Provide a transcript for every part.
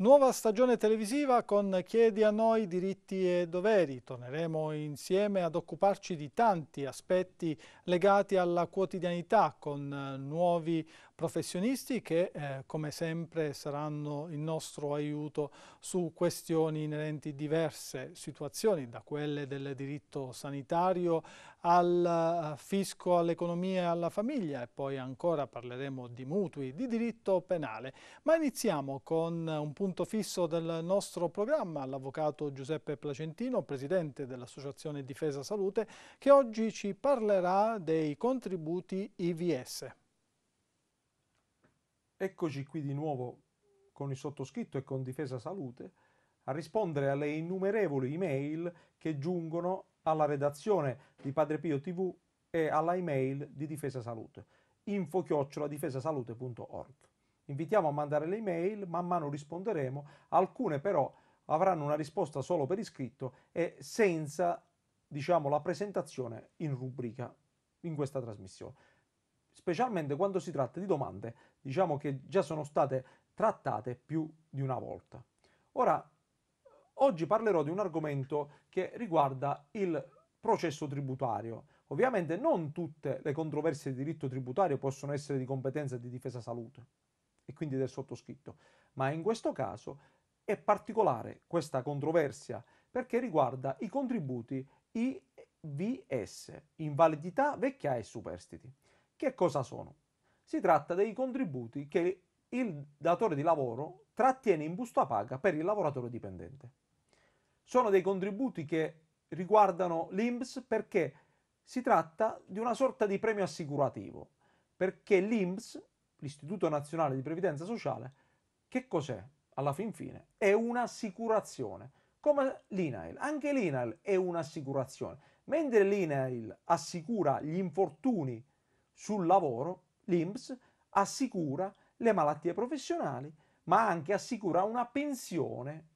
Nuova stagione televisiva con Chiedi a noi diritti e doveri. Torneremo insieme ad occuparci di tanti aspetti legati alla quotidianità con eh, nuovi professionisti che eh, come sempre saranno il nostro aiuto su questioni inerenti diverse situazioni da quelle del diritto sanitario al eh, fisco, all'economia e alla famiglia e poi ancora parleremo di mutui, di diritto penale. Ma iniziamo con un punto fisso del nostro programma, l'avvocato Giuseppe Placentino, presidente dell'Associazione Difesa Salute, che oggi ci parlerà dei contributi IVS. Eccoci qui di nuovo con il sottoscritto e con Difesa Salute a rispondere alle innumerevoli email che giungono alla redazione di Padre Pio TV e alla email di Difesa Salute info-difesasalute.org. Invitiamo a mandare le email, man mano risponderemo, alcune però avranno una risposta solo per iscritto e senza diciamo, la presentazione in rubrica in questa trasmissione. Specialmente quando si tratta di domande, diciamo che già sono state trattate più di una volta. Ora Oggi parlerò di un argomento che riguarda il processo tributario. Ovviamente non tutte le controversie di diritto tributario possono essere di competenza di difesa salute e quindi del sottoscritto, ma in questo caso è particolare questa controversia perché riguarda i contributi IVS, invalidità, vecchia e superstiti. Che cosa sono? Si tratta dei contributi che il datore di lavoro trattiene in busta paga per il lavoratore dipendente. Sono dei contributi che riguardano l'IMSS perché si tratta di una sorta di premio assicurativo, perché l'IMSS, l'Istituto Nazionale di Previdenza Sociale, che cos'è? Alla fin fine è un'assicurazione, come l'INAIL. Anche l'INAIL è un'assicurazione. Mentre l'INAIL assicura gli infortuni sul lavoro, l'IMSS assicura le malattie professionali, ma anche assicura una pensione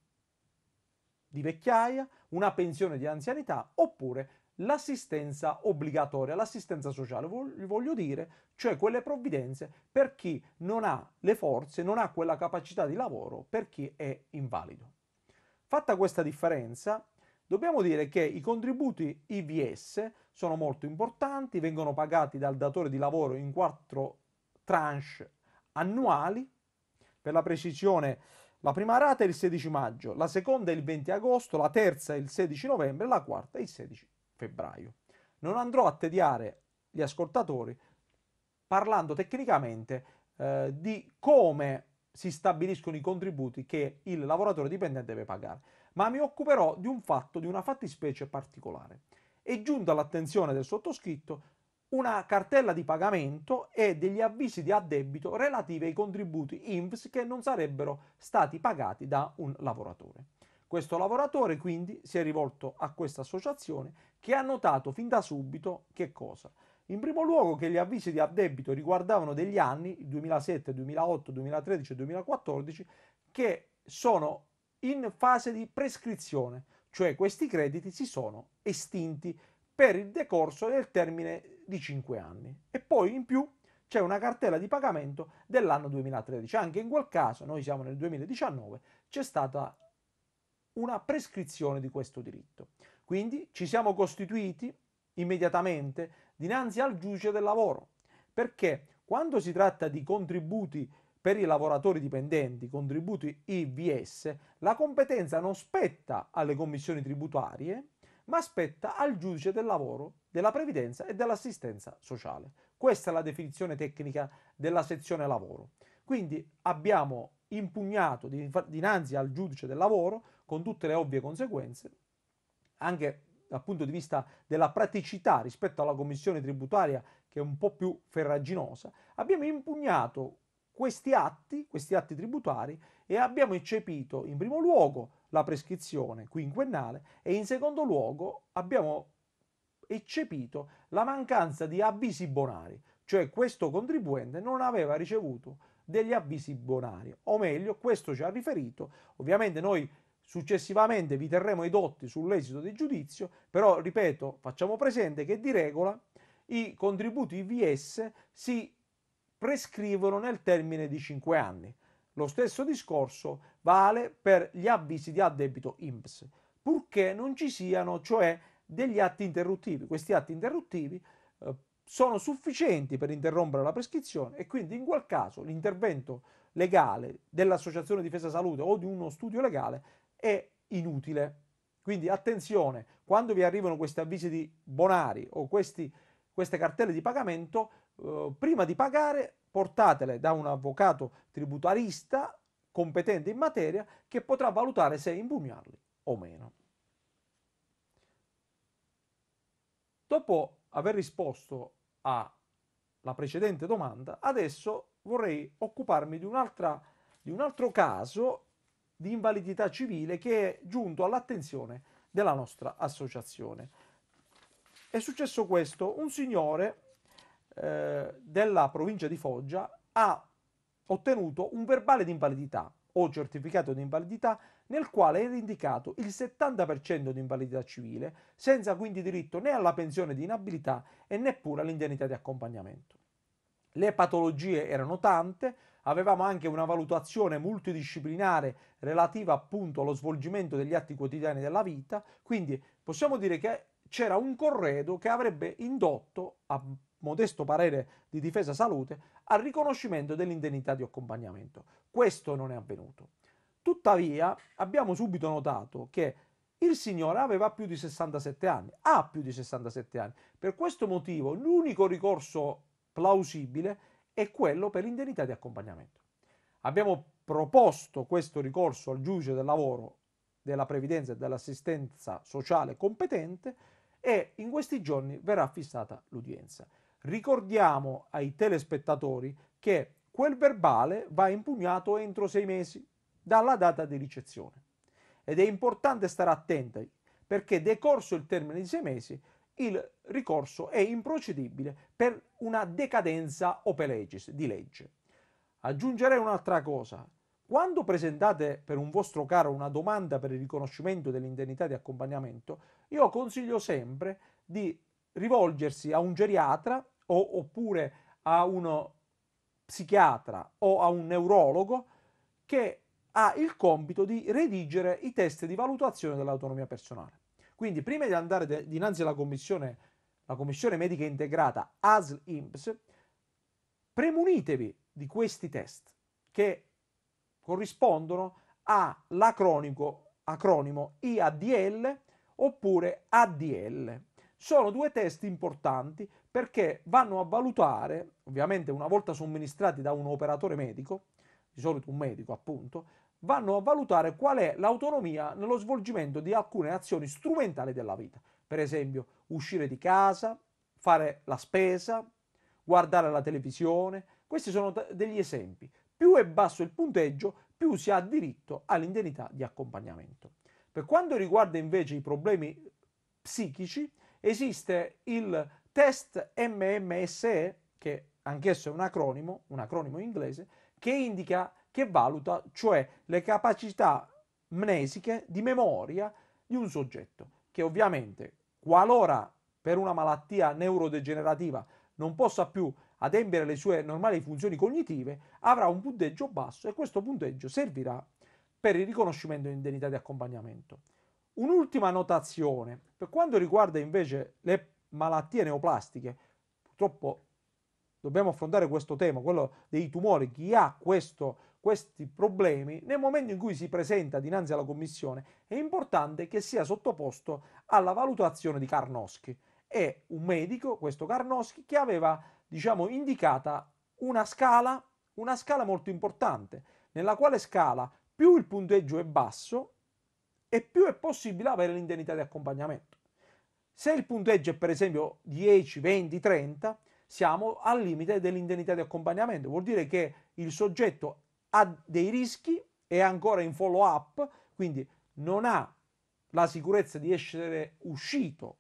di vecchiaia, una pensione di anzianità oppure l'assistenza obbligatoria, l'assistenza sociale, voglio dire, cioè quelle provvidenze per chi non ha le forze, non ha quella capacità di lavoro, per chi è invalido. Fatta questa differenza, dobbiamo dire che i contributi IVS sono molto importanti, vengono pagati dal datore di lavoro in quattro tranche annuali, per la precisione la prima rata è il 16 maggio, la seconda è il 20 agosto, la terza è il 16 novembre, la quarta è il 16 febbraio. Non andrò a tediare gli ascoltatori parlando tecnicamente eh, di come si stabiliscono i contributi che il lavoratore dipendente deve pagare, ma mi occuperò di un fatto, di una fattispecie particolare. È giunta all'attenzione del sottoscritto una cartella di pagamento e degli avvisi di addebito relativi ai contributi INPS che non sarebbero stati pagati da un lavoratore. Questo lavoratore quindi si è rivolto a questa associazione che ha notato fin da subito che cosa? In primo luogo che gli avvisi di addebito riguardavano degli anni, 2007, 2008, 2013 e 2014, che sono in fase di prescrizione, cioè questi crediti si sono estinti per il decorso del termine di 5 anni. E poi in più c'è una cartella di pagamento dell'anno 2013. Anche in quel caso, noi siamo nel 2019, c'è stata una prescrizione di questo diritto. Quindi ci siamo costituiti immediatamente dinanzi al giudice del lavoro, perché quando si tratta di contributi per i lavoratori dipendenti, contributi IVS, la competenza non spetta alle commissioni tributarie, ma spetta al giudice del lavoro, della previdenza e dell'assistenza sociale. Questa è la definizione tecnica della sezione lavoro. Quindi abbiamo impugnato dinanzi al giudice del lavoro, con tutte le ovvie conseguenze, anche dal punto di vista della praticità rispetto alla commissione tributaria che è un po' più ferraginosa, abbiamo impugnato questi atti, questi atti tributari e abbiamo eccepito in primo luogo la prescrizione quinquennale e in secondo luogo abbiamo eccepito la mancanza di avvisi bonari, cioè questo contribuente non aveva ricevuto degli avvisi bonari, o meglio questo ci ha riferito, ovviamente noi successivamente vi terremo i dotti sull'esito del giudizio, però ripeto facciamo presente che di regola i contributi IVS si prescrivono nel termine di 5 anni. Lo stesso discorso vale per gli avvisi di addebito IMPS, purché non ci siano cioè degli atti interruttivi. Questi atti interruttivi eh, sono sufficienti per interrompere la prescrizione e quindi in quel caso l'intervento legale dell'Associazione Difesa Salute o di uno studio legale è inutile. Quindi attenzione, quando vi arrivano questi avvisi di bonari o questi, queste cartelle di pagamento, Uhm, prima di pagare portatele da un avvocato tributarista competente in materia che potrà valutare se impugnarli o meno. Dopo aver risposto alla precedente domanda, adesso vorrei occuparmi di, di un altro caso di invalidità civile che è giunto all'attenzione della nostra associazione. È successo questo, un signore eh, della provincia di Foggia ha ottenuto un verbale di invalidità o certificato di invalidità nel quale era indicato il 70% di invalidità civile, senza quindi diritto né alla pensione di inabilità e neppure all'indennità di accompagnamento. Le patologie erano tante, avevamo anche una valutazione multidisciplinare relativa appunto allo svolgimento degli atti quotidiani della vita, quindi possiamo dire che c'era un corredo che avrebbe indotto a modesto parere di difesa salute, al riconoscimento dell'indennità di accompagnamento. Questo non è avvenuto. Tuttavia abbiamo subito notato che il signore aveva più di 67 anni, ha più di 67 anni. Per questo motivo l'unico ricorso plausibile è quello per l'indennità di accompagnamento. Abbiamo proposto questo ricorso al giudice del lavoro, della previdenza e dell'assistenza sociale competente e in questi giorni verrà fissata l'udienza. Ricordiamo ai telespettatori che quel verbale va impugnato entro sei mesi dalla data di ricezione. Ed è importante stare attenti perché decorso il termine di sei mesi il ricorso è improcedibile per una decadenza ope legis di legge. Aggiungerei un'altra cosa. Quando presentate per un vostro caro una domanda per il riconoscimento dell'indennità di accompagnamento, io consiglio sempre di rivolgersi a un geriatra o, oppure a uno psichiatra o a un neurologo che ha il compito di redigere i test di valutazione dell'autonomia personale. Quindi prima di andare de- dinanzi alla commissione, la commissione medica integrata ASL-IMPS, premunitevi di questi test che corrispondono all'acronimo IADL oppure ADL. Sono due test importanti perché vanno a valutare, ovviamente una volta somministrati da un operatore medico, di solito un medico appunto, vanno a valutare qual è l'autonomia nello svolgimento di alcune azioni strumentali della vita, per esempio uscire di casa, fare la spesa, guardare la televisione, questi sono degli esempi. Più è basso il punteggio, più si ha diritto all'indennità di accompagnamento. Per quanto riguarda invece i problemi psichici, esiste il test MMSE, che anch'esso è un acronimo, un acronimo inglese, che indica, che valuta, cioè le capacità mnesiche di memoria di un soggetto, che ovviamente qualora per una malattia neurodegenerativa non possa più adempiere le sue normali funzioni cognitive, avrà un punteggio basso e questo punteggio servirà per il riconoscimento di indennità di accompagnamento. Un'ultima notazione, per quanto riguarda invece le malattie neoplastiche. Purtroppo dobbiamo affrontare questo tema, quello dei tumori. Chi ha questo, questi problemi, nel momento in cui si presenta dinanzi alla commissione, è importante che sia sottoposto alla valutazione di Karnowski. È un medico, questo Karnowski, che aveva diciamo, indicata una scala, una scala molto importante, nella quale scala più il punteggio è basso e più è possibile avere l'indennità di accompagnamento. Se il punteggio è per esempio 10, 20, 30, siamo al limite dell'indennità di accompagnamento, vuol dire che il soggetto ha dei rischi, è ancora in follow up, quindi non ha la sicurezza di essere uscito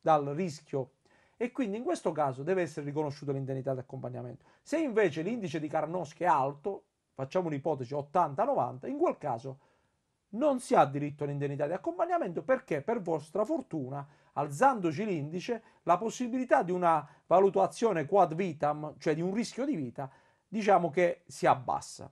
dal rischio e quindi in questo caso deve essere riconosciuta l'indennità di accompagnamento. Se invece l'indice di Karnowski è alto, facciamo un'ipotesi 80-90, in quel caso non si ha diritto all'indennità di accompagnamento perché per vostra fortuna alzandoci l'indice, la possibilità di una valutazione quad vitam, cioè di un rischio di vita, diciamo che si abbassa.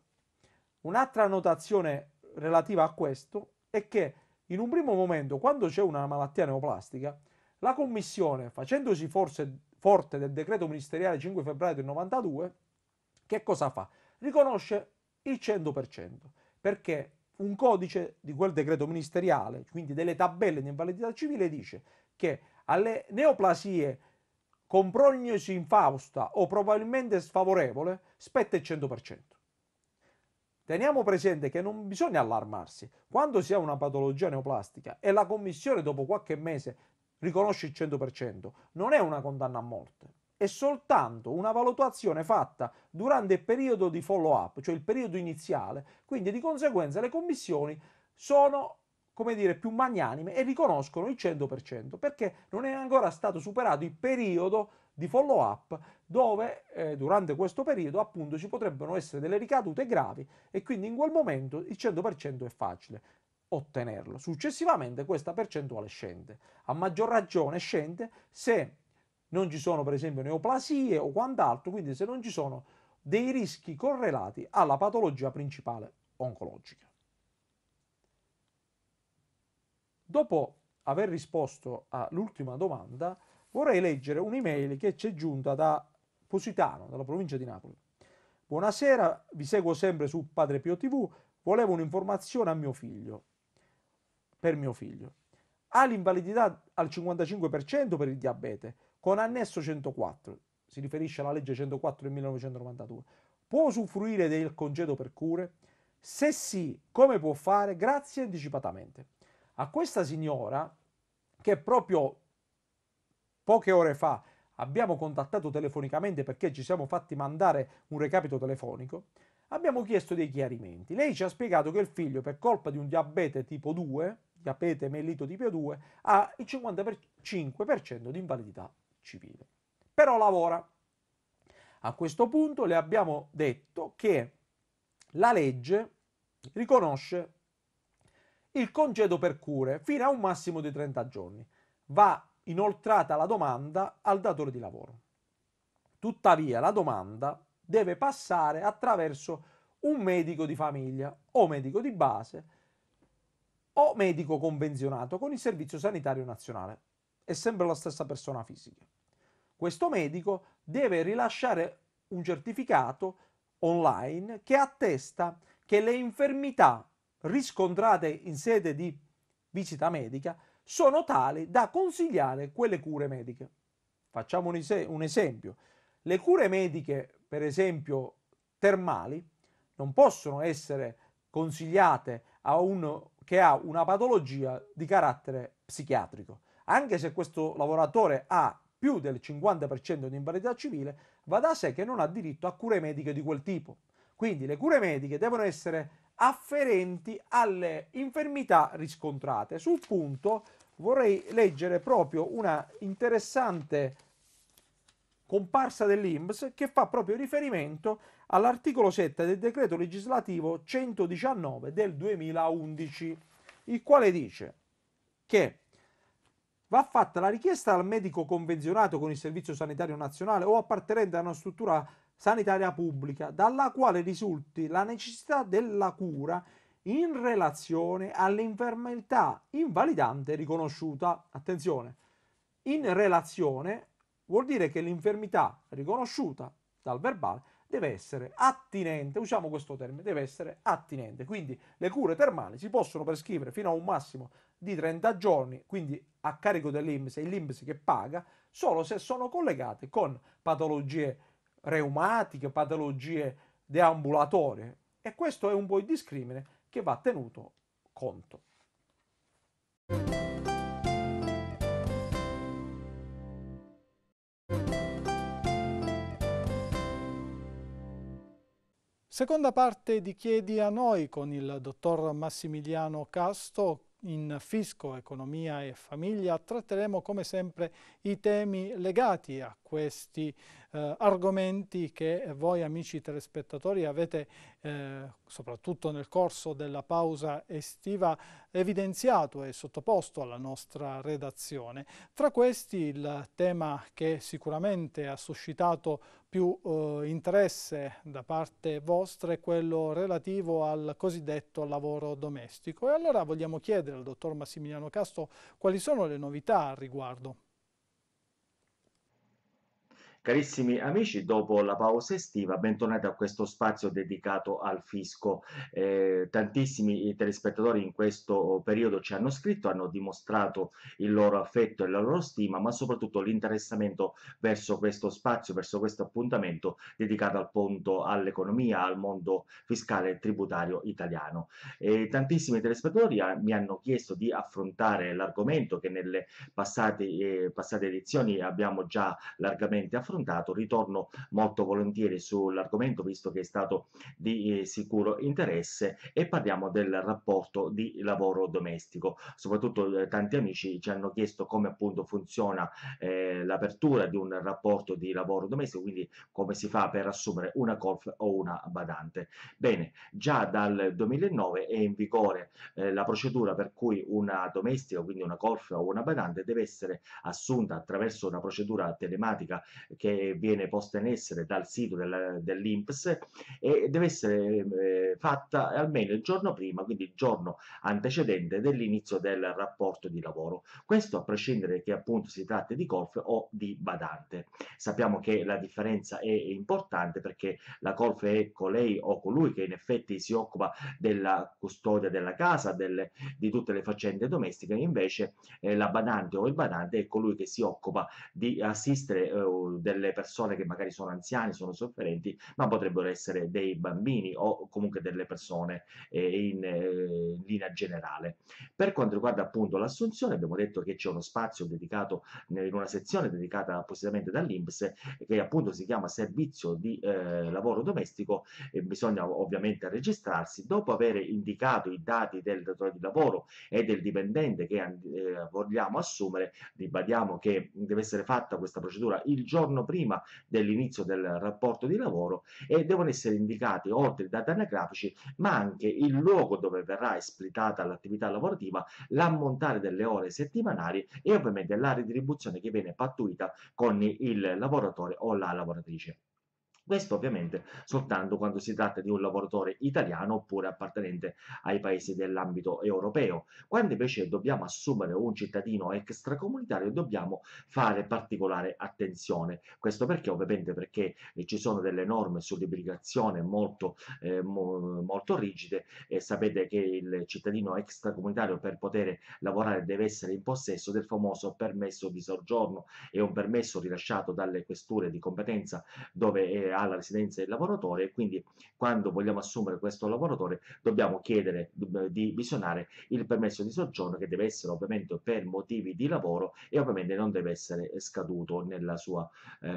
Un'altra notazione relativa a questo è che in un primo momento, quando c'è una malattia neoplastica, la Commissione, facendosi forse forte del decreto ministeriale 5 febbraio del 92, che cosa fa? Riconosce il 100%, perché un codice di quel decreto ministeriale, quindi delle tabelle di invalidità civile, dice che alle neoplasie con prognosi infausta o probabilmente sfavorevole spetta il 100%. Teniamo presente che non bisogna allarmarsi quando si ha una patologia neoplastica e la commissione dopo qualche mese riconosce il 100%, non è una condanna a morte, è soltanto una valutazione fatta durante il periodo di follow up, cioè il periodo iniziale, quindi di conseguenza le commissioni sono come dire, più magnanime e riconoscono il 100%, perché non è ancora stato superato il periodo di follow up dove eh, durante questo periodo appunto ci potrebbero essere delle ricadute gravi e quindi in quel momento il 100% è facile ottenerlo. Successivamente questa percentuale scende. A maggior ragione scende se non ci sono per esempio neoplasie o quant'altro, quindi se non ci sono dei rischi correlati alla patologia principale oncologica. Dopo aver risposto all'ultima domanda, vorrei leggere un'email che ci è giunta da Positano, dalla provincia di Napoli. Buonasera, vi seguo sempre su Padre Pio TV, volevo un'informazione a mio figlio, per mio figlio. Ha l'invalidità al 55% per il diabete, con annesso 104, si riferisce alla legge 104 del 1992. Può usufruire del congedo per cure? Se sì, come può fare? Grazie anticipatamente a questa signora che proprio poche ore fa abbiamo contattato telefonicamente perché ci siamo fatti mandare un recapito telefonico, abbiamo chiesto dei chiarimenti. Lei ci ha spiegato che il figlio per colpa di un diabete tipo 2, diabete mellito tipo 2, ha il 55% di invalidità civile. Però lavora. A questo punto le abbiamo detto che la legge riconosce il congedo per cure fino a un massimo di 30 giorni. Va inoltrata la domanda al datore di lavoro. Tuttavia la domanda deve passare attraverso un medico di famiglia o medico di base o medico convenzionato con il Servizio Sanitario Nazionale. È sempre la stessa persona fisica. Questo medico deve rilasciare un certificato online che attesta che le infermità riscontrate in sede di visita medica sono tali da consigliare quelle cure mediche. Facciamo un, es- un esempio. Le cure mediche, per esempio termali, non possono essere consigliate a uno che ha una patologia di carattere psichiatrico. Anche se questo lavoratore ha più del 50% di invalidità civile, va da sé che non ha diritto a cure mediche di quel tipo. Quindi le cure mediche devono essere afferenti alle infermità riscontrate. Sul punto vorrei leggere proprio una interessante comparsa dell'IMS che fa proprio riferimento all'articolo 7 del decreto legislativo 119 del 2011, il quale dice che va fatta la richiesta al medico convenzionato con il Servizio Sanitario Nazionale o appartenente a una struttura sanitaria pubblica, dalla quale risulti la necessità della cura in relazione all'infermità invalidante riconosciuta. Attenzione, in relazione vuol dire che l'infermità riconosciuta dal verbale deve essere attinente, usiamo questo termine, deve essere attinente. Quindi le cure termali si possono prescrivere fino a un massimo di 30 giorni, quindi a carico dell'IMS, è l'IMS che paga, solo se sono collegate con patologie reumatiche, patologie deambulatorie e questo è un po' il discrimine che va tenuto conto. Seconda parte di Chiedi a noi con il dottor Massimiliano Casto in fisco, economia e famiglia tratteremo come sempre i temi legati a questi eh, argomenti che voi amici telespettatori avete eh, soprattutto nel corso della pausa estiva evidenziato e sottoposto alla nostra redazione. Tra questi il tema che sicuramente ha suscitato più eh, interesse da parte vostra è quello relativo al cosiddetto lavoro domestico. E allora vogliamo chiedere al dottor Massimiliano Castro quali sono le novità al riguardo. Carissimi amici, dopo la pausa estiva, bentornati a questo spazio dedicato al fisco. Eh, tantissimi telespettatori in questo periodo ci hanno scritto, hanno dimostrato il loro affetto e la loro stima, ma soprattutto l'interessamento verso questo spazio, verso questo appuntamento dedicato appunto all'economia, al mondo fiscale e tributario italiano. Eh, tantissimi telespettatori ha, ah, mi hanno chiesto di affrontare l'argomento che nelle passate, eh, passate edizioni abbiamo già largamente affrontato, affrontato. Ritorno molto volentieri sull'argomento visto che è stato di eh, sicuro interesse e parliamo del rapporto di lavoro domestico. Soprattutto eh, tanti amici ci hanno chiesto come appunto funziona eh, l'apertura di un rapporto di lavoro domestico, quindi come si fa per assumere una golf o una badante. Bene, già dal 2009 è in vigore eh, la procedura per cui una domestica, quindi una golf o una badante, deve essere assunta attraverso una procedura telematica che che viene posta in essere dal sito del, dell'INPS e deve essere eh, fatta almeno il giorno prima, quindi il giorno antecedente dell'inizio del rapporto di lavoro. Questo a prescindere che appunto si tratti di colf o di badante. Sappiamo che la differenza è importante perché la colf è colei o colui che in effetti si occupa della custodia della casa, del, di tutte le faccende domestiche, invece eh, la badante o il badante è colui che si occupa di assistere eh, del delle persone che magari sono anziani, sono sofferenti, ma potrebbero essere dei bambini o comunque delle persone eh, in eh, linea generale. Per quanto riguarda appunto l'assunzione, abbiamo detto che c'è uno spazio dedicato in una sezione dedicata appositamente dall'Inps che appunto si chiama servizio di eh, lavoro domestico e bisogna ovviamente registrarsi dopo aver indicato i dati del datore di lavoro e del dipendente che eh, vogliamo assumere, ribadiamo che deve essere fatta questa procedura il giorno giorno prima dell'inizio del rapporto di lavoro e devono essere indicati oltre i dati anagrafici ma anche il luogo dove verrà esplitata l'attività lavorativa, l'ammontare delle ore settimanali e ovviamente la retribuzione che viene pattuita con il lavoratore o la lavoratrice. Questo ovviamente soltanto quando si tratta di un lavoratore italiano oppure appartenente ai paesi dell'ambito europeo. Quando invece dobbiamo assumere un cittadino extracomunitario dobbiamo fare particolare attenzione. Questo perché ovviamente perché ci sono delle norme sull'immigrazione molto, eh, mo, molto rigide e sapete che il cittadino extracomunitario per poter lavorare deve essere in possesso del famoso permesso di soggiorno e un permesso rilasciato dalle questure di competenza dove è eh, alla residenza del lavoratore e quindi quando vogliamo assumere questo lavoratore dobbiamo chiedere di visionare il permesso di soggiorno che deve essere ovviamente per motivi di lavoro e ovviamente non deve essere scaduto nella sua, eh,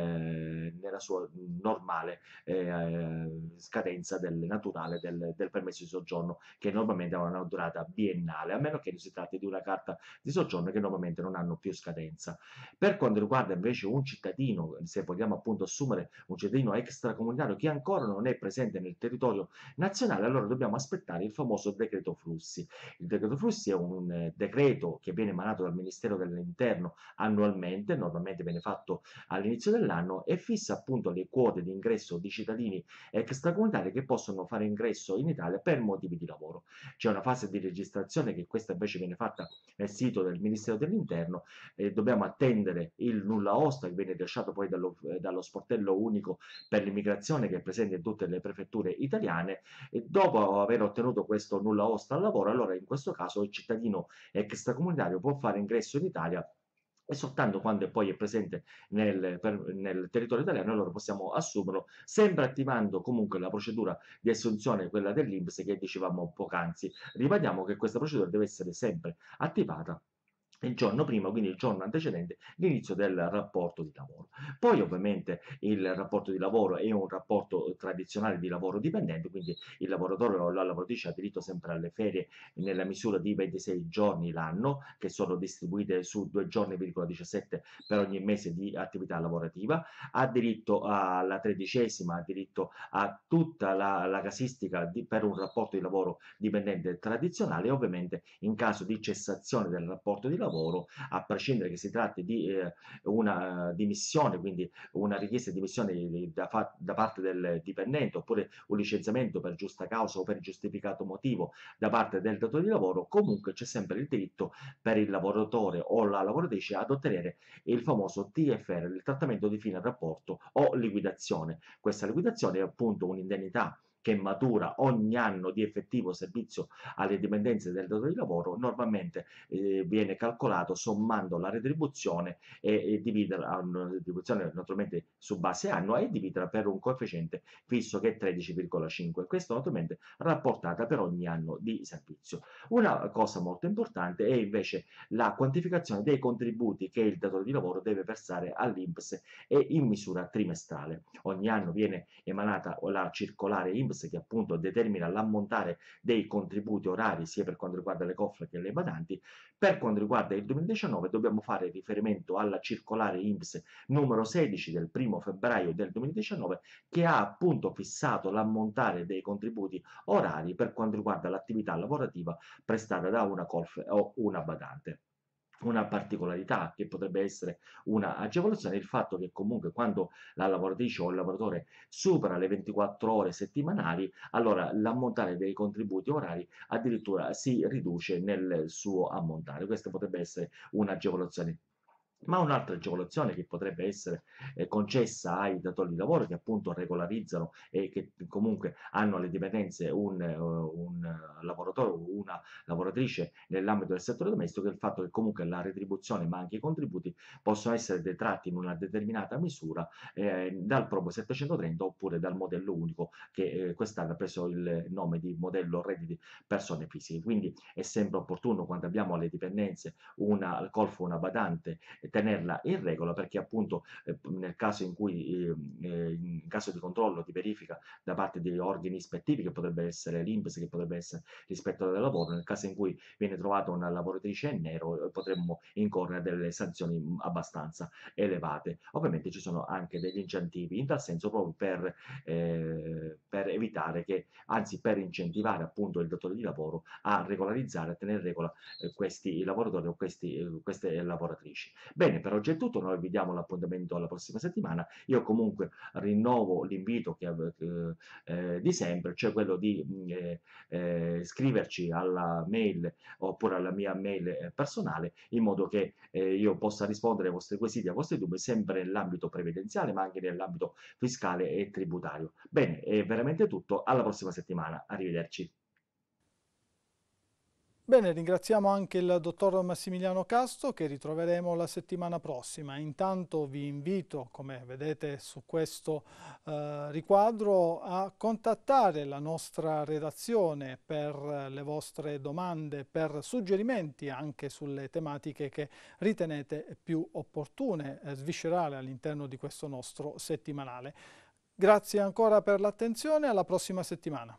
nella sua normale eh, scadenza del, naturale del, del, permesso di soggiorno che normalmente ha una durata biennale, a meno che non si tratti di una carta di soggiorno che normalmente non hanno più scadenza. Per quanto riguarda invece un cittadino, se vogliamo appunto assumere un cittadino ex extracomunitario che ancora non è presente nel territorio nazionale, allora dobbiamo aspettare il famoso decreto flussi. Il decreto flussi è un eh, decreto che viene emanato dal Ministero dell'Interno annualmente, normalmente viene fatto all'inizio dell'anno e fissa appunto le quote di ingresso di cittadini extracomunitari che possono fare ingresso in Italia per motivi di lavoro. C'è una fase di registrazione che questa invece viene fatta nel sito del Ministero dell'Interno e eh, dobbiamo attendere il nulla osta che viene rilasciato poi dallo, eh, dallo sportello unico per per l'immigrazione che è presente in tutte le prefetture italiane e dopo aver ottenuto questo nulla osta al lavoro, allora in questo caso il cittadino extracomunitario può fare ingresso in Italia e soltanto quando poi è presente nel, per, nel, territorio italiano allora possiamo assumerlo, sempre attivando comunque la procedura di assunzione, quella dell'Inps che dicevamo poc'anzi. Ribadiamo che questa procedura deve essere sempre attivata il giorno prima, quindi il giorno antecedente l'inizio del rapporto di lavoro. Poi ovviamente il rapporto di lavoro è un rapporto eh, tradizionale di lavoro dipendente, quindi il lavoratore o la lavoratrice ha diritto sempre alle ferie nella misura di 26 giorni l'anno, che sono distribuite su 2 giorni,17 per ogni mese di attività lavorativa, ha diritto alla tredicesima, ha diritto a tutta la, la casistica di, per un rapporto di lavoro dipendente tradizionale e ovviamente in caso di cessazione del rapporto di lavoro lavoro, a prescindere che si tratti di eh, una dimissione, quindi una richiesta di dimissione da, fa, da, parte del dipendente, oppure un licenziamento per giusta causa o per giustificato motivo da parte del datore di lavoro, comunque c'è sempre il diritto per il lavoratore o la lavoratrice ad ottenere il famoso TFR, il trattamento di fine rapporto o liquidazione. Questa liquidazione è appunto un'indennità che matura ogni anno di effettivo servizio alle dipendenze del datore di lavoro normalmente eh, viene calcolato sommando la retribuzione e, e dividerla, ah, retribuzione naturalmente su base annua e dividerla per un coefficiente fisso che è 13,5 questo naturalmente rapportata per ogni anno di servizio una cosa molto importante è invece la quantificazione dei contributi che il datore di lavoro deve versare all'INPS e in misura trimestrale ogni anno viene emanata la circolare INPS l'INPS che appunto determina l'ammontare dei contributi orari sia per quanto riguarda le COF che le badanti. Per quanto riguarda il 2019 dobbiamo fare riferimento alla circolare INPS numero 16 del 1 febbraio del 2019 che ha appunto fissato l'ammontare dei contributi orari per quanto riguarda l'attività lavorativa prestata da una COF o una badante una particolarità che potrebbe essere una agevolazione il fatto che comunque quando la lavoratrice o il lavoratore supera le 24 ore settimanali allora l'ammontare dei contributi orari addirittura si riduce nel suo ammontare questa potrebbe essere un'agevolazione ma un'altra agevolazione che potrebbe essere eh, concessa ai datori di lavoro che appunto regolarizzano e che comunque hanno alle dipendenze un, eh, un lavoratore o una lavoratrice nell'ambito del settore domestico è il fatto che comunque la retribuzione ma anche i contributi possono essere detratti in una determinata misura eh, dal proprio 730 oppure dal modello unico che eh, quest'anno ha preso il nome di modello redditi persone fisiche. Quindi è sempre opportuno quando abbiamo alle dipendenze una colfo, una badante tenerla in regola perché appunto eh, nel caso in cui ehm, eh, in caso di controllo, di verifica da parte degli organi ispettivi che potrebbe essere l'INPS, che potrebbe essere rispetto del lavoro, nel caso in cui viene trovata una lavoratrice in nero eh, potremmo incorrere delle sanzioni mm, abbastanza elevate. Ovviamente ci sono anche degli incentivi in tal senso proprio per, eh, per evitare che, anzi per incentivare appunto il datore di lavoro a regolarizzare, a tenere in regola eh, questi lavoratori o questi, eh, queste lavoratrici. Bene, per oggi è tutto, noi vi diamo l'appuntamento alla prossima settimana, io comunque rinnovo l'invito che, eh, di sempre, cioè quello di mm, eh, eh, scriverci alla mail oppure alla mia mail eh, personale, in modo che eh, io possa rispondere ai vostri quesiti, ai vostri dubbi, sempre nell'ambito previdenziale, ma anche nell'ambito fiscale e tributario. Bene, è veramente tutto, alla prossima settimana, arrivederci. Bene, ringraziamo anche il dottor Massimiliano Casto che ritroveremo la settimana prossima. Intanto vi invito, come vedete su questo eh, riquadro, a contattare la nostra redazione per le vostre domande, per suggerimenti anche sulle tematiche che ritenete più opportune eh, sviscerare all'interno di questo nostro settimanale. Grazie ancora per l'attenzione, alla prossima settimana.